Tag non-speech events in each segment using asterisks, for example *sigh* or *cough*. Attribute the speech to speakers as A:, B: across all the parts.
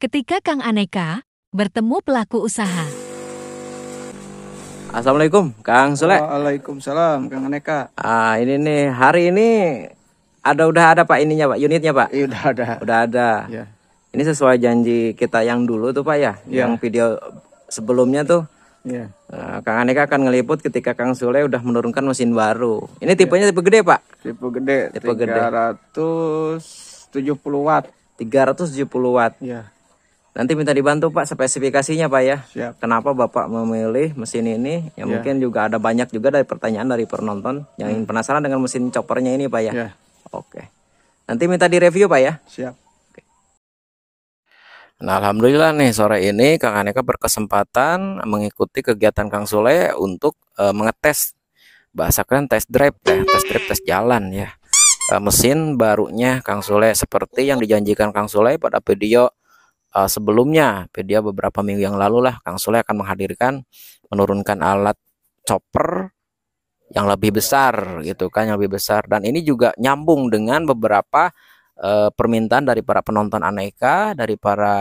A: ketika Kang Aneka bertemu pelaku usaha.
B: Assalamualaikum, Kang Sule. Waalaikumsalam, Kang Aneka. Ah, ini nih hari ini ada udah ada Pak ininya Pak, unitnya Pak. Iya, udah ada. Udah ada. Ya. Ini sesuai janji kita yang dulu tuh Pak ya, ya. yang video sebelumnya tuh. Ya. Nah, Kang Aneka akan ngeliput ketika Kang Sule udah menurunkan mesin baru. Ini tipenya ya. tipe gede Pak? Tipe gede. Tipe 370 gede. 370 watt. 370 watt. Ya Nanti minta dibantu Pak spesifikasinya Pak ya. Siap. Kenapa Bapak memilih mesin ini? Ya yeah. mungkin juga ada banyak juga dari pertanyaan dari penonton yang hmm. penasaran dengan mesin choppernya ini Pak ya. Yeah. Oke. Nanti minta direview Pak ya. Siap. Oke. Nah, alhamdulillah nih sore ini Kang Aneka berkesempatan mengikuti kegiatan Kang Sule untuk uh, mengetes bahasa keren test drive ya, test drive tes jalan ya. Uh, mesin barunya Kang Sule seperti yang dijanjikan Kang Sule pada video uh, sebelumnya video beberapa minggu yang lalu lah Kang Sule akan menghadirkan menurunkan alat chopper yang lebih besar gitu kan yang lebih besar dan ini juga nyambung dengan beberapa uh, permintaan dari para penonton aneka dari para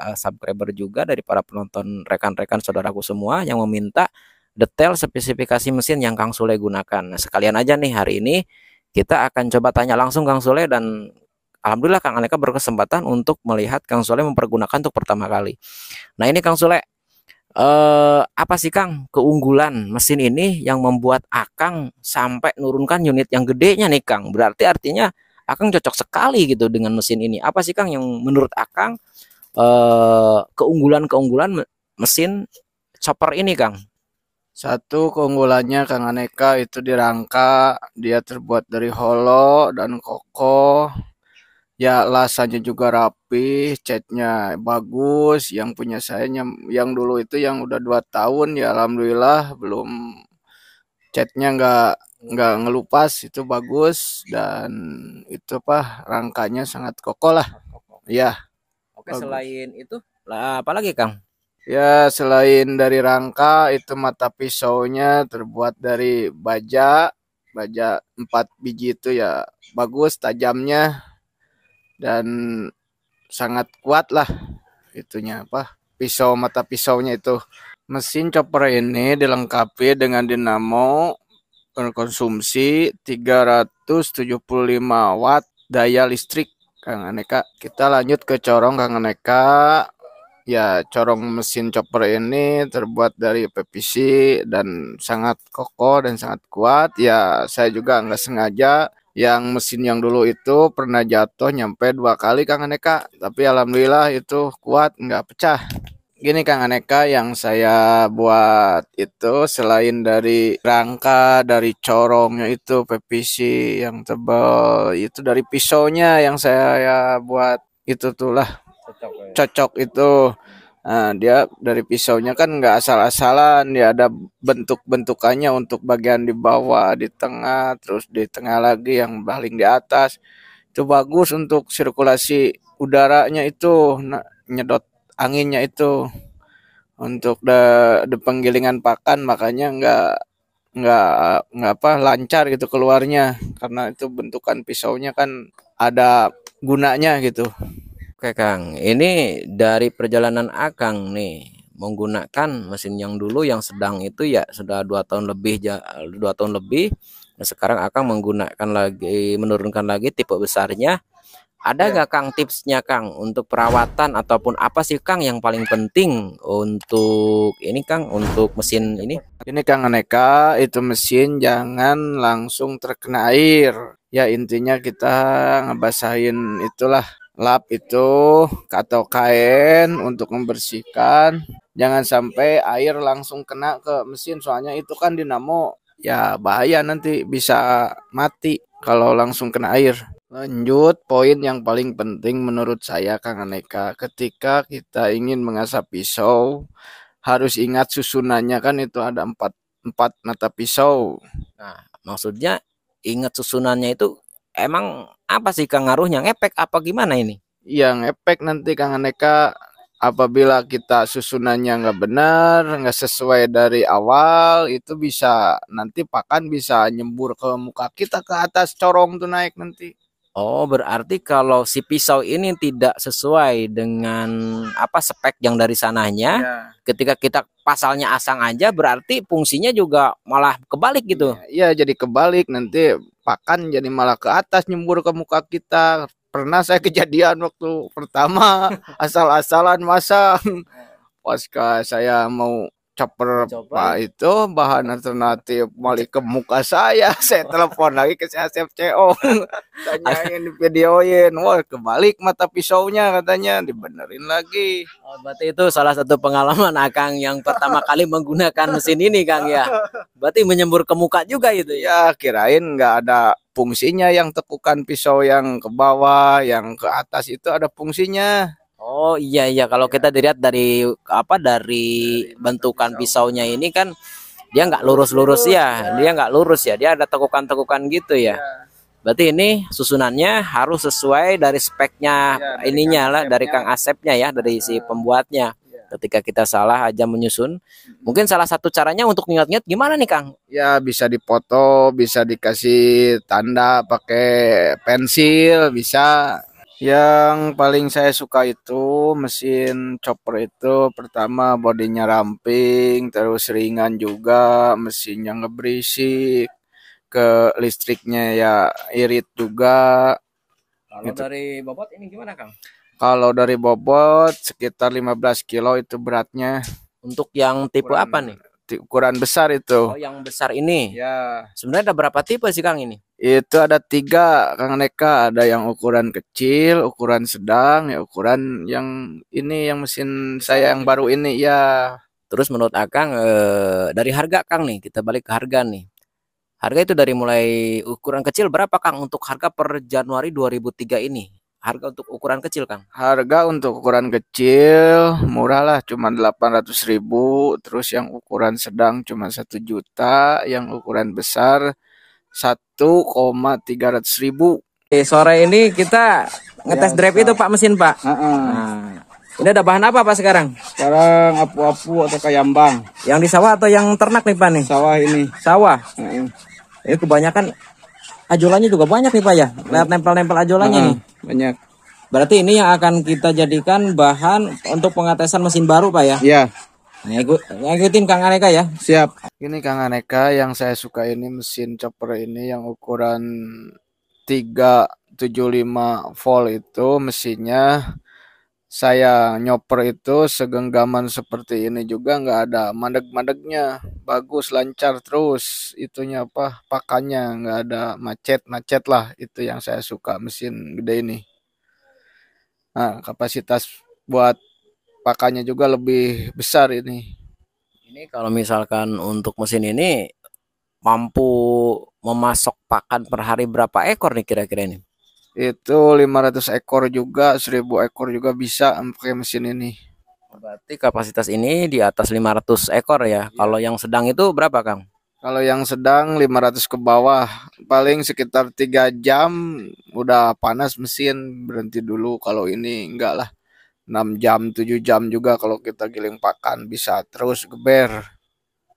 B: uh, subscriber juga dari para penonton rekan-rekan saudaraku semua yang meminta detail spesifikasi mesin yang Kang Sule gunakan nah, sekalian aja nih hari ini kita akan coba tanya langsung Kang Sule dan alhamdulillah Kang Aneka berkesempatan untuk melihat Kang Sule mempergunakan untuk pertama kali. Nah ini Kang Sule, eh, apa sih Kang keunggulan mesin ini yang membuat Akang sampai nurunkan unit yang gedenya nih Kang? Berarti artinya Akang cocok sekali gitu dengan mesin ini. Apa sih Kang yang menurut Akang eh, keunggulan-keunggulan mesin chopper ini Kang?
A: Satu keunggulannya Kang Aneka itu dirangka, dia terbuat dari holo dan kokoh ya lasanya juga rapi, catnya bagus, yang punya saya yang dulu itu yang udah dua tahun ya alhamdulillah belum catnya nggak nggak ngelupas itu bagus dan itu apa rangkanya sangat kokoh lah ya oke bagus.
B: selain itu lah apalagi kang
A: ya selain dari rangka itu mata pisaunya terbuat dari baja baja empat biji itu ya bagus tajamnya dan sangat kuat lah itunya apa pisau mata pisaunya itu mesin chopper ini dilengkapi dengan dinamo konsumsi 375 watt daya listrik Kang Aneka kita lanjut ke corong Kang Aneka ya corong mesin chopper ini terbuat dari PVC dan sangat kokoh dan sangat kuat ya saya juga nggak sengaja yang mesin yang dulu itu pernah jatuh nyampe dua kali Kang Aneka tapi alhamdulillah itu kuat nggak pecah gini Kang Aneka yang saya buat itu selain dari rangka dari corongnya itu PVC yang tebal itu dari pisaunya yang saya buat itu tuh lah cocok, ya? itu Nah, dia dari pisaunya kan nggak asal-asalan, dia ada bentuk-bentukannya untuk bagian di bawah, di tengah, terus di tengah lagi yang paling di atas. Itu bagus untuk sirkulasi udaranya itu, nyedot anginnya itu. Untuk de, de penggilingan pakan makanya nggak nggak nggak apa lancar gitu keluarnya karena itu bentukan pisaunya kan
B: ada gunanya gitu. Oke Kang, ini dari perjalanan Akang nih menggunakan mesin yang dulu yang sedang itu ya sudah dua tahun lebih dua tahun lebih nah sekarang Akang menggunakan lagi menurunkan lagi tipe besarnya ada iya. nggak ya. Kang tipsnya Kang untuk perawatan ataupun apa sih Kang yang paling penting untuk ini Kang untuk mesin ini
A: ini Kang Aneka itu mesin jangan langsung terkena air ya intinya kita ngebasahin itulah lap itu atau kain untuk membersihkan jangan sampai air langsung kena ke mesin soalnya itu kan dinamo ya bahaya nanti bisa mati kalau langsung kena air lanjut poin yang paling penting menurut saya Kang Aneka ketika kita ingin mengasah pisau harus ingat susunannya kan itu ada empat
B: empat mata pisau nah maksudnya ingat susunannya itu emang apa sih Kang ngaruhnya ngepek apa gimana ini?
A: Yang efek nanti Kang Aneka apabila kita susunannya nggak benar, nggak sesuai dari awal, itu bisa nanti pakan bisa nyembur ke muka kita ke atas corong tuh naik nanti.
B: Oh, berarti kalau si pisau ini tidak sesuai dengan apa spek yang dari sananya, ya. ketika kita pasalnya asang aja, berarti fungsinya juga malah kebalik gitu. Iya, ya, jadi kebalik nanti pakan jadi malah ke
A: atas nyembur ke muka kita pernah saya *laughs* kejadian waktu pertama *laughs* asal-asalan masang pasca saya mau caper Coba. Pak itu bahan alternatif balik ke muka saya *laughs* saya telepon lagi ke Asep CO
B: *laughs* tanyain videoin wah kebalik mata pisaunya katanya dibenerin lagi oh, berarti itu salah satu pengalaman Akang nah, yang pertama *laughs* kali menggunakan mesin ini Kang ya berarti menyembur ke muka juga itu ya, ya kirain nggak ada fungsinya yang tekukan pisau yang ke bawah yang ke atas itu ada fungsinya Oh iya iya kalau iya. kita dilihat dari apa dari, dari bentukan pisaunya ini kan dia nggak lurus-lurus ya. ya. Dia nggak lurus ya. Dia ada tekukan-tekukan gitu ya. ya. Berarti ini susunannya harus sesuai dari speknya ya, dari ininya lah dari Kang Asepnya ya, dari si iya. pembuatnya. Ya. Ketika kita salah aja menyusun, mungkin salah satu caranya untuk ingat-ingat gimana nih Kang?
A: Ya bisa dipoto, bisa dikasih tanda pakai pensil, bisa yang paling saya suka itu mesin chopper itu pertama bodinya ramping, terus ringan juga, mesinnya ngebrisik ke listriknya ya irit juga. Kalau gitu.
B: dari bobot ini gimana Kang?
A: Kalau dari bobot sekitar 15 kilo itu beratnya. Untuk yang tipe ukuran, apa nih? Ukuran besar itu. Oh,
B: yang besar ini. Ya. Sebenarnya ada berapa tipe sih Kang ini?
A: itu ada tiga Kang Neka ada yang ukuran kecil ukuran sedang ya ukuran yang ini
B: yang mesin saya yang baru ini ya terus menurut Akang eh, dari harga Kang nih kita balik ke harga nih harga itu dari mulai ukuran kecil berapa Kang untuk harga per Januari 2003 ini harga untuk ukuran kecil Kang
A: harga untuk ukuran kecil murah lah cuma 800 ribu terus yang ukuran sedang cuma satu juta yang ukuran besar 1,300 ribu.
B: Oke, eh, sore ini kita ngetes ya, drive itu Pak mesin Pak. Uh -uh. Nah, ini ada bahan apa Pak sekarang? Sekarang apu-apu atau kayambang. Yang di sawah atau yang ternak nih Pak nih? Sawah ini. Sawah. Uh -uh. Ini kebanyakan ajolanya juga banyak nih Pak ya. Lihat nempel-nempel ajolanya uh -uh. nih. Banyak. Berarti ini yang akan kita jadikan bahan untuk pengetesan mesin baru Pak ya? Iya. Ya, gue ngikutin Kang Aneka ya. Siap.
A: Ini Kang Aneka yang saya suka ini mesin chopper ini yang ukuran 375 volt itu mesinnya saya nyoper itu segenggaman seperti ini juga nggak ada mandek-mandeknya bagus lancar terus itunya apa pakannya nggak ada macet-macet lah itu yang saya suka mesin gede ini nah kapasitas buat
B: pakannya juga lebih besar ini. Ini kalau misalkan untuk mesin ini mampu memasok pakan per hari berapa ekor nih kira-kira ini? Itu 500 ekor juga, 1000 ekor juga bisa pakai mesin ini. Berarti kapasitas ini di atas 500 ekor ya. Iya. Kalau yang sedang itu berapa, Kang?
A: Kalau yang sedang 500 ke bawah, paling sekitar tiga jam udah panas mesin, berhenti dulu. Kalau ini enggak lah. 6 jam
B: 7 jam juga kalau kita giling pakan bisa terus geber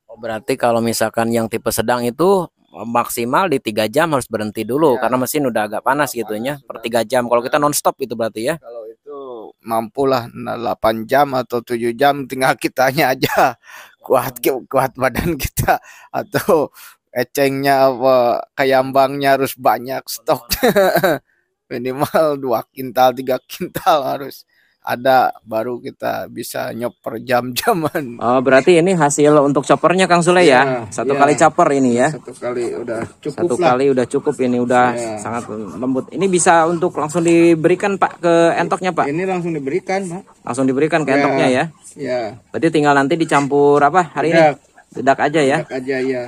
B: oh, berarti kalau misalkan yang tipe sedang itu eh, maksimal di tiga jam harus berhenti dulu ya. karena mesin udah agak panas gitu gitunya per tiga jam kalau kita nonstop itu berarti ya kalau itu mampulah 8 nah,
A: jam atau 7 jam tinggal kitanya aja *laughs* kuat kuat badan kita atau ecengnya apa kayambangnya harus banyak stok *laughs* minimal dua kintal tiga kintal harus ada baru kita bisa nyoper jam-jaman.
B: Oh, berarti ini hasil untuk choppernya Kang Sule ya. ya? Satu ya. kali chopper ini ya. Satu kali udah cukup. Satu lah. kali udah cukup ini udah ya. sangat lembut. Ini bisa untuk langsung diberikan Pak ke entoknya Pak. Ini langsung diberikan, Pak. Langsung diberikan ke ya. entoknya ya. Ya. Berarti tinggal nanti dicampur apa hari Dedak. ini? Dedak aja ya. Dedak aja ya.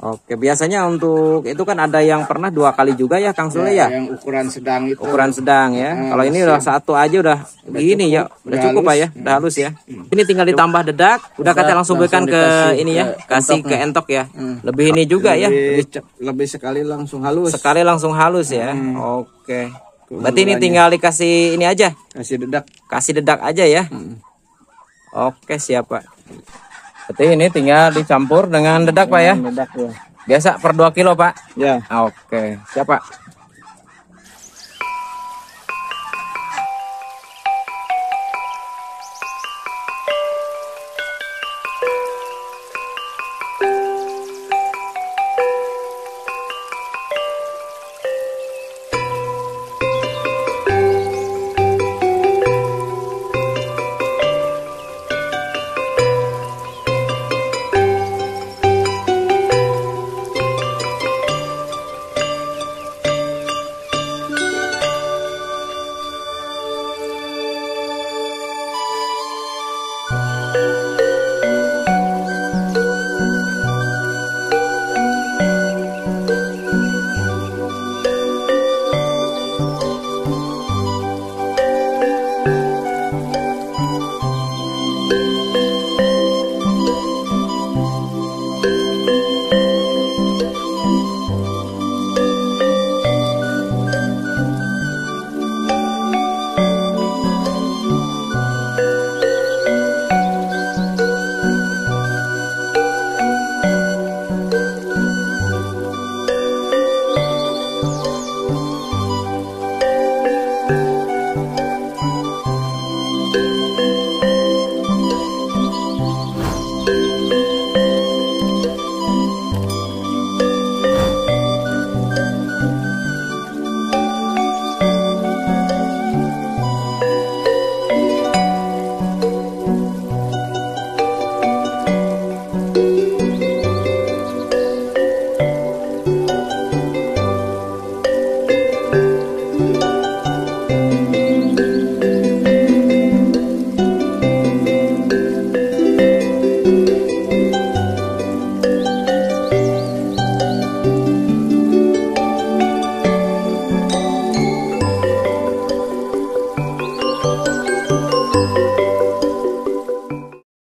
B: Oke, biasanya untuk itu kan ada yang pernah dua kali juga ya, Kang Sule iya, ya? Yang ukuran sedang itu. Ukuran sedang ya. Nah, Kalau ini udah satu aja udah, udah ya, udah cukup pak ya, udah halus ya. Hmm. Ini tinggal ditambah dedak, udah kata langsung berikan ke ini ya, ke kasih entok, hmm. ke entok ya.
A: Hmm. Lebih ini juga lebih, ya. Lebih, lebih sekali langsung halus. Sekali
B: langsung halus ya. Hmm. Oke. Berarti ini tinggal dikasih ini aja. Kasih dedak. Kasih dedak aja ya. Hmm. Oke, siap, Pak. Seperti ini tinggal dicampur dengan dedak dengan Pak ya. Dedak ya. Biasa per 2 kilo Pak? Ya. Oke. siapa? Thank you.